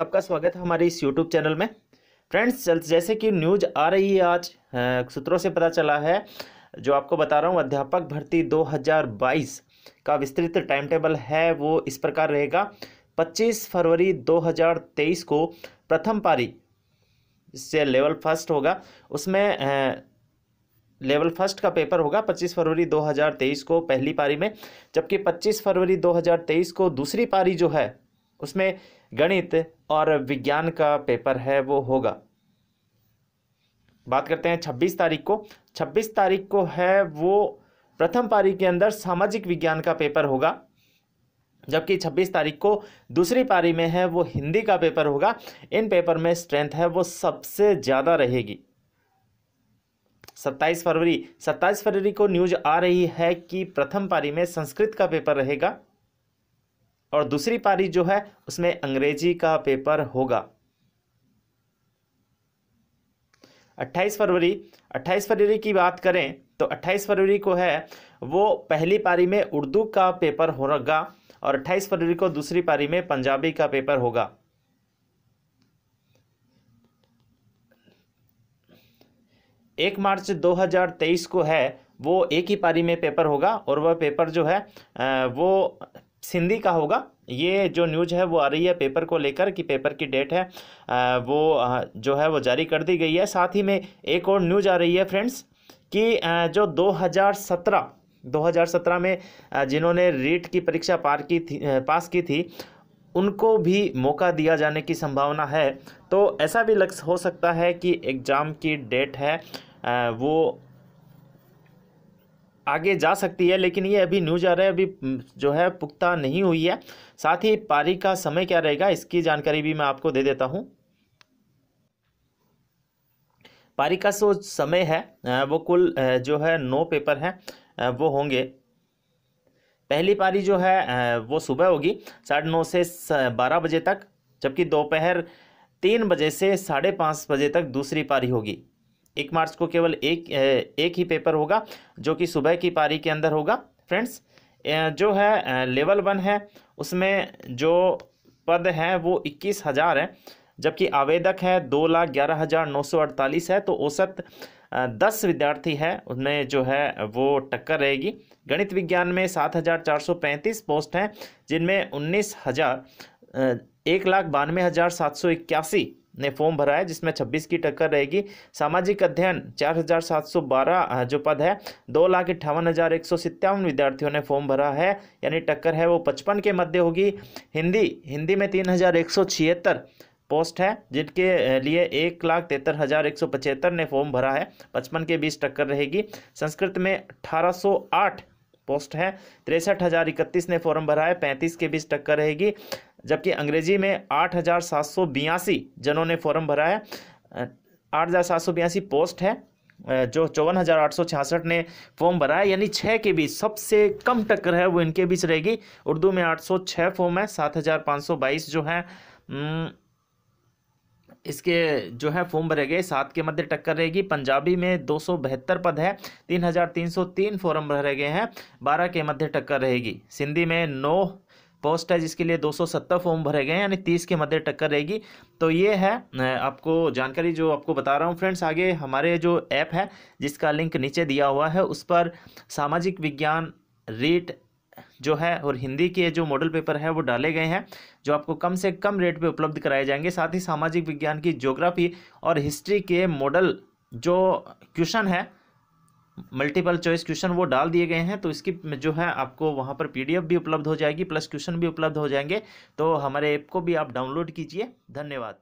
आपका स्वागत है हमारे इस यूट्यूब चैनल में फ्रेंड्स जैसे कि न्यूज आ रही है आज सूत्रों से पता चला है जो आपको बता रहा हूँ अध्यापक भर्ती 2022 का विस्तृत टाइम टेबल है वो इस प्रकार रहेगा 25 फरवरी 2023 को प्रथम पारी से लेवल फर्स्ट होगा उसमें लेवल फर्स्ट का पेपर होगा 25 फरवरी 2023 को पहली पारी में जबकि 25 फरवरी 2023 को दूसरी पारी जो है उसमें गणित और विज्ञान का पेपर है वो होगा बात करते हैं 26 तारीख को 26 तारीख को है वो प्रथम पारी के अंदर सामाजिक विज्ञान का पेपर होगा जबकि 26 तारीख को दूसरी पारी में है वो हिंदी का पेपर होगा इन पेपर में स्ट्रेंथ है वो सबसे ज़्यादा रहेगी 27 फरवरी 27 फरवरी को न्यूज आ रही है कि प्रथम पारी में संस्कृत का पेपर रहेगा और दूसरी पारी जो है उसमें अंग्रेजी का पेपर होगा 28 फरवरी 28 फरवरी की बात करें तो 28 फरवरी को है वो पहली पारी में उर्दू का पेपर होगा और 28 फरवरी को दूसरी पारी में पंजाबी का पेपर होगा एक मार्च 2023 को है वो एक ही पारी में पेपर होगा और वह पेपर जो है वो सिंधी का होगा ये जो न्यूज है वो आ रही है पेपर को लेकर कि पेपर की डेट है वो जो है वो जारी कर दी गई है साथ ही में एक और न्यूज आ रही है फ्रेंड्स कि जो 2017 2017 में जिन्होंने रीट की परीक्षा पार की थी पास की थी उनको भी मौका दिया जाने की संभावना है तो ऐसा भी लग हो सकता है कि एग्ज़ाम की डेट है वो आगे जा सकती है लेकिन ये अभी न्यूज आ रहा है अभी जो है पुख्ता नहीं हुई है साथ ही पारी का समय क्या रहेगा इसकी जानकारी भी मैं आपको दे देता हूँ पारी का जो समय है वो कुल जो है नौ पेपर हैं वो होंगे पहली पारी जो है वो सुबह होगी साढ़े नौ से बारह बजे तक जबकि दोपहर तीन बजे से साढ़े पाँच बजे तक दूसरी पारी होगी एक मार्च को केवल एक एक ही पेपर होगा जो कि सुबह की पारी के अंदर होगा फ्रेंड्स जो है लेवल वन है उसमें जो पद हैं वो इक्कीस हज़ार हैं जबकि आवेदक है दो लाख ग्यारह हज़ार नौ सौ अड़तालीस है तो औसत दस विद्यार्थी है उनमें जो है वो टक्कर रहेगी गणित विज्ञान में सात हज़ार चार सौ पैंतीस पोस्ट हैं जिनमें उन्नीस हज़ार एक लाख बानवे हज़ार सात सौ इक्यासी ने फॉर्म भरा है जिसमें 26 की टक्कर रहेगी सामाजिक अध्ययन 4712 जो पद है दो लाख अट्ठावन हज़ार एक सौ सत्तावन विद्यार्थियों ने फॉर्म भरा है यानी टक्कर है वो पचपन के मध्य होगी हिंदी हिंदी में तीन हज़ार एक सौ छिहत्तर पोस्ट है जिनके लिए एक लाख तिहत्तर हज़ार एक सौ पचहत्तर ने फॉर्म भरा है पचपन के बीच टक्कर रहेगी संस्कृत में अठारह सौ आठ पोस्ट है तिरसठ हज़ार इकतीस ने फॉर्म भरा है पैंतीस के बीच टक्कर रहेगी जबकि अंग्रेजी में आठ हज़ार सात सौ बयासी जनों ने फॉर्म भरा है आठ हज़ार सात सौ बयासी पोस्ट है जो चौवन हज़ार आठ सौ छियासठ ने फॉर्म भरा है यानी छः के बीच सबसे कम टक्कर है वो इनके बीच रहेगी उर्दू में आठ सौ छः फॉर्म है सात हज़ार पाँच सौ बाईस जो है इसके जो है फॉर्म भरे गए सात के मध्य टक्कर रहेगी पंजाबी में दो सौ बहत्तर पद है तीन हज़ार तीन सौ तीन फॉर्म भरे गए हैं बारह के मध्य टक्कर रहेगी सिंधी में नौ पोस्ट है जिसके लिए 270 फॉर्म भरे गए यानी 30 के मध्य टक्कर रहेगी तो ये है आपको जानकारी जो आपको बता रहा हूँ फ्रेंड्स आगे हमारे जो ऐप है जिसका लिंक नीचे दिया हुआ है उस पर सामाजिक विज्ञान रेट जो है और हिंदी के जो मॉडल पेपर है वो डाले गए हैं जो आपको कम से कम रेट पे उपलब्ध कराए जाएंगे साथ ही सामाजिक विज्ञान की ज्योग्राफी और हिस्ट्री के मॉडल जो क्वेश्चन है मल्टीपल चॉइस क्वेश्चन वो डाल दिए गए हैं तो इसकी जो है आपको वहाँ पर पीडीएफ भी उपलब्ध हो जाएगी प्लस क्वेश्चन भी उपलब्ध हो जाएंगे तो हमारे ऐप को भी आप डाउनलोड कीजिए धन्यवाद